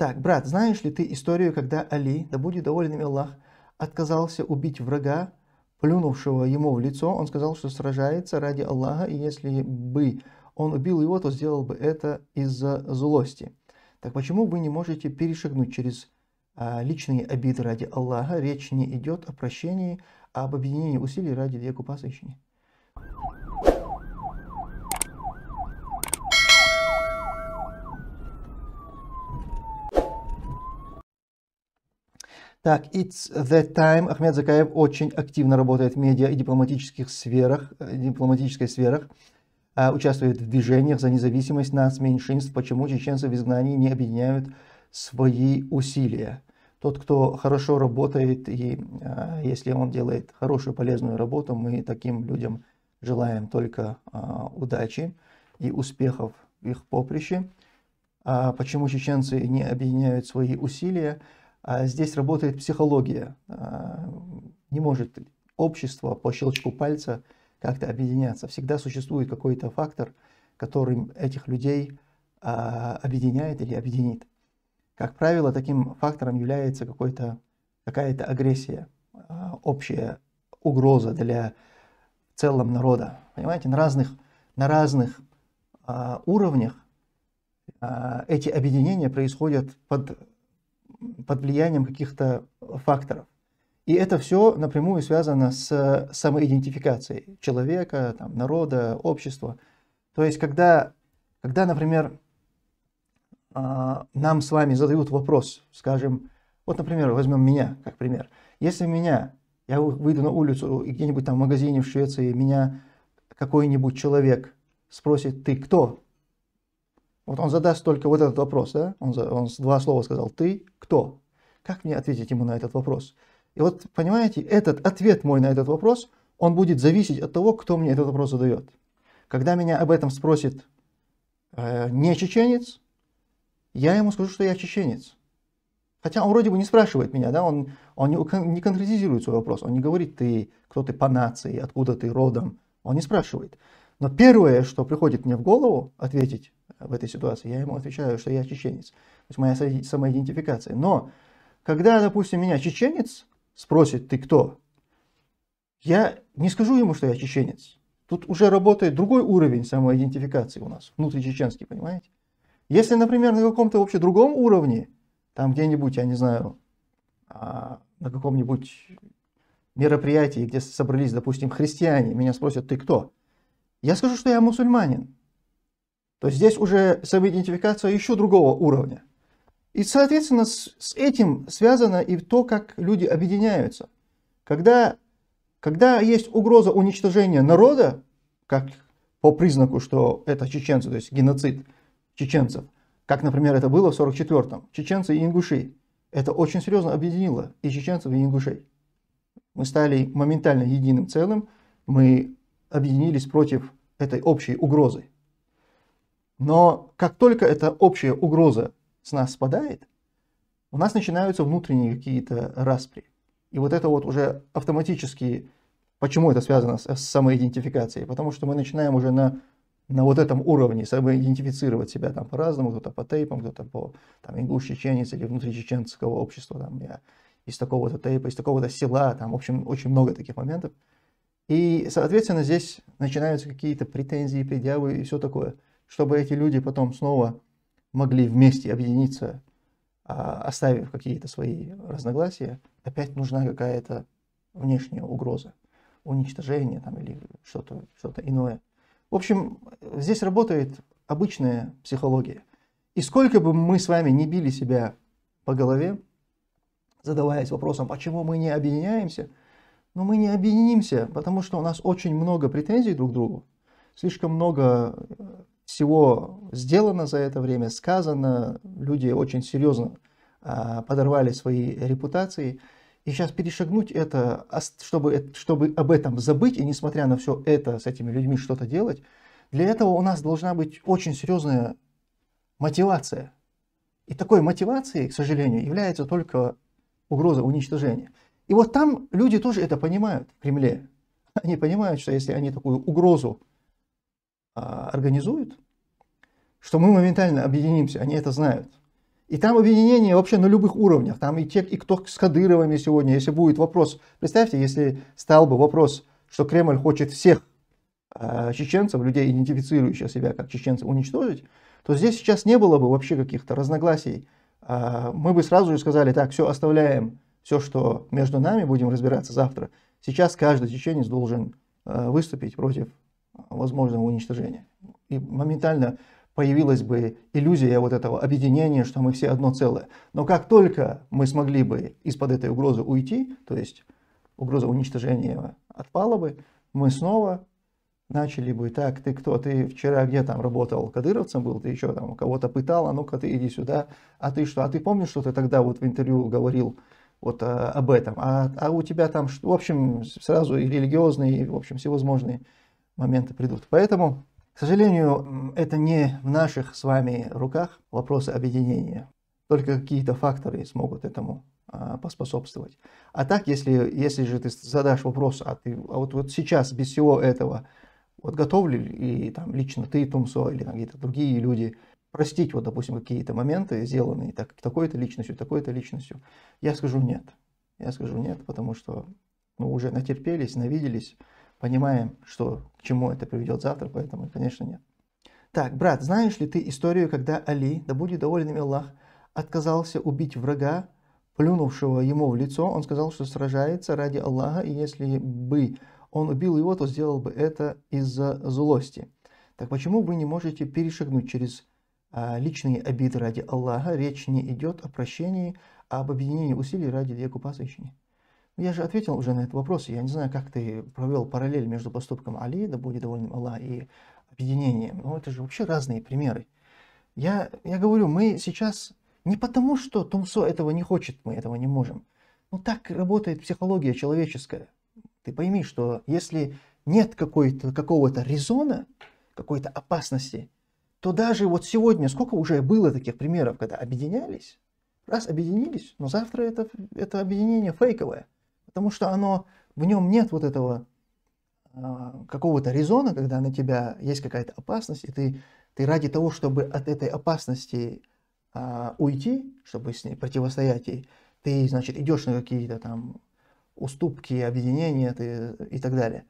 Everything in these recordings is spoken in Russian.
Так, брат, знаешь ли ты историю, когда Али, да будет доволен им Аллах, отказался убить врага, плюнувшего ему в лицо, он сказал, что сражается ради Аллаха, и если бы он убил его, то сделал бы это из-за злости. Так почему вы не можете перешагнуть через а, личные обиды ради Аллаха? Речь не идет о прощении, а об объединении усилий ради веку пасыщения. Так, it's the time. Ахмед Закаев очень активно работает в медиа и дипломатических сферах, э, дипломатической сферах. А, участвует в движениях за независимость нас, меньшинств. Почему чеченцы в изгнании не объединяют свои усилия? Тот, кто хорошо работает, и а, если он делает хорошую, полезную работу, мы таким людям желаем только а, удачи и успехов в их поприще. А почему чеченцы не объединяют свои усилия? А Здесь работает психология. А, не может общество по щелчку пальца как-то объединяться. Всегда существует какой-то фактор, который этих людей а, объединяет или объединит. Как правило, таким фактором является какой-то какая-то агрессия, а, общая угроза для целом народа. Понимаете, на разных, на разных уровнях эти объединения происходят под под влиянием каких-то факторов. И это все напрямую связано с э, самоидентификацией человека, там, народа, общества. То есть, когда, когда например, а, нам с вами задают вопрос, скажем, вот, например, возьмем меня как пример. Если меня, я выйду на улицу и где-нибудь там в магазине в Швеции, меня какой-нибудь человек спросит, ты кто? Вот он задаст только вот этот вопрос, да? Он, за, он два слова сказал «ты кто?». Как мне ответить ему на этот вопрос? И вот, понимаете, этот ответ мой на этот вопрос, он будет зависеть от того, кто мне этот вопрос задает. Когда меня об этом спросит э, не чеченец, я ему скажу, что я чеченец. Хотя он вроде бы не спрашивает меня, да, он, он не, не конкретизирует свой вопрос, он не говорит, ты, кто ты по нации, откуда ты родом, он не спрашивает. Но первое, что приходит мне в голову ответить э, в этой ситуации, я ему отвечаю, что я чеченец. То есть моя самоидентификация. Но когда, допустим, меня чеченец спросит, ты кто, я не скажу ему, что я чеченец. Тут уже работает другой уровень самоидентификации у нас, внутричеченский, понимаете? Если, например, на каком-то вообще другом уровне, там где-нибудь, я не знаю, а, на каком-нибудь мероприятии, где собрались, допустим, христиане, меня спросят, ты кто? я скажу, что я мусульманин, то есть здесь уже самоидентификация еще другого уровня. И, соответственно, с, с этим связано и то, как люди объединяются. Когда, когда есть угроза уничтожения народа, как по признаку, что это чеченцы, то есть геноцид чеченцев, как, например, это было в 44-м, чеченцы и ингуши, это очень серьезно объединило и чеченцев, и ингушей. Мы стали моментально единым целым, мы объединились против этой общей угрозы. Но как только эта общая угроза с нас спадает, у нас начинаются внутренние какие-то распри. И вот это вот уже автоматически, почему это связано с, самоидентификацией? Потому что мы начинаем уже на, на вот этом уровне самоидентифицировать себя там по-разному, кто-то по тейпам, кто-то по там, ингуш-чеченец или внутричеченского общества, там, я из такого-то тейпа, из такого-то села, там, в общем, очень много таких моментов – и, соответственно, здесь начинаются какие-то претензии, предъявы и все такое, чтобы эти люди потом снова могли вместе объединиться, а, оставив какие-то свои разногласия, опять нужна какая-то внешняя угроза, уничтожение там, или что-то что иное. В общем, здесь работает обычная психология. И сколько бы мы с вами не били себя по голове, задаваясь вопросом, почему «А мы не объединяемся – но мы не объединимся, потому что у нас очень много претензий друг к другу, слишком много э, всего сделано за это время, сказано, люди очень серьезно а, подорвали свои репутации. И сейчас перешагнуть это, чтобы, чтобы об этом забыть, и несмотря на все это, с этими людьми что-то делать, для этого у нас должна быть очень серьезная мотивация. И такой мотивацией, к сожалению, является только угроза уничтожения. И вот там люди тоже это понимают в Кремле. Они понимают, что если они такую угрозу а, организуют, что мы моментально объединимся, они это знают. И там объединение вообще на любых уровнях. Там и те, и кто с Кадыровыми сегодня, если будет вопрос. Представьте, если стал бы вопрос, что Кремль хочет всех э, чеченцев, людей, идентифицирующих себя как чеченцев, уничтожить, то здесь сейчас не было бы вообще каких-то разногласий. Э, мы бы сразу же сказали, так, все, оставляем все, что между нами, будем разбираться завтра. Сейчас каждый чеченец должен э, выступить против э, возможного уничтожения. И моментально появилась бы иллюзия вот этого объединения, что мы все одно целое. Но как только мы смогли бы из-под этой угрозы уйти, то есть угроза уничтожения отпала бы, мы снова начали бы, так, ты кто, ты вчера где там работал, кадыровцем был, ты еще там кого-то пытал, а ну-ка ты иди сюда, а ты что, а ты помнишь, что ты тогда вот в интервью говорил, вот э, об этом. А, а у тебя там, в общем, сразу и религиозные, и, в общем, всевозможные моменты придут. Поэтому, к сожалению, это не в наших с вами руках вопросы объединения. Только какие-то факторы смогут этому а, поспособствовать. А так, если, если же ты задашь вопрос, а, ты, а вот, вот сейчас без всего этого, вот готов ли и там лично ты, Тумсо, или какие-то другие люди простить, вот, допустим, какие-то моменты, сделанные так, такой-то личностью, такой-то личностью, я скажу нет. Я скажу нет, потому что мы ну, уже натерпелись, навиделись, понимаем, что, к чему это приведет завтра, поэтому, конечно, нет. Так, брат, знаешь ли ты историю, когда Али, да будет доволен им Аллах, отказался убить врага, плюнувшего ему в лицо, он сказал, что сражается ради Аллаха, и если бы он убил его, то сделал бы это из-за злости. Так почему вы не можете перешагнуть через а, личные обиды ради Аллаха, речь не идет о прощении, а об объединении усилий ради веку пасыщини. Ну, я же ответил уже на этот вопрос, я не знаю, как ты провел параллель между поступком Али, да будет доволен Аллах, и объединением. Но ну, это же вообще разные примеры. Я, я говорю, мы сейчас не потому, что Тумсо этого не хочет, мы этого не можем. Но ну, так работает психология человеческая. Ты пойми, что если нет какого-то какого-то резона, какой-то опасности – то даже вот сегодня сколько уже было таких примеров, когда объединялись, раз объединились, но завтра это, это объединение фейковое, потому что оно, в нем нет вот этого а, какого-то резона, когда на тебя есть какая-то опасность, и ты, ты ради того, чтобы от этой опасности а, уйти, чтобы с ней противостоять ей, ты, значит, идешь на какие-то там уступки, объединения ты, и так далее.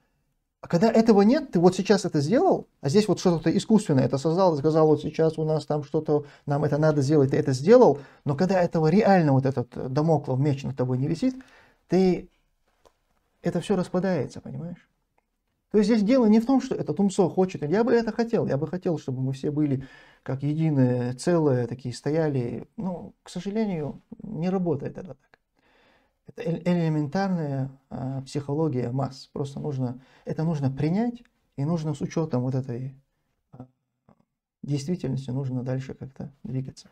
А когда этого нет, ты вот сейчас это сделал, а здесь вот что-то искусственное, это создал, сказал, вот сейчас у нас там что-то, нам это надо сделать, ты это сделал, но когда этого реально вот этот домоклов меч над тобой не висит, ты, это все распадается, понимаешь? То есть здесь дело не в том, что этот Тумсо хочет, я бы это хотел, я бы хотел, чтобы мы все были как единое целое, такие стояли, но, ну, к сожалению, не работает это так. Это элементарная э, психология масс. Просто нужно, это нужно принять, и нужно с учетом вот этой а, действительности, нужно дальше как-то двигаться.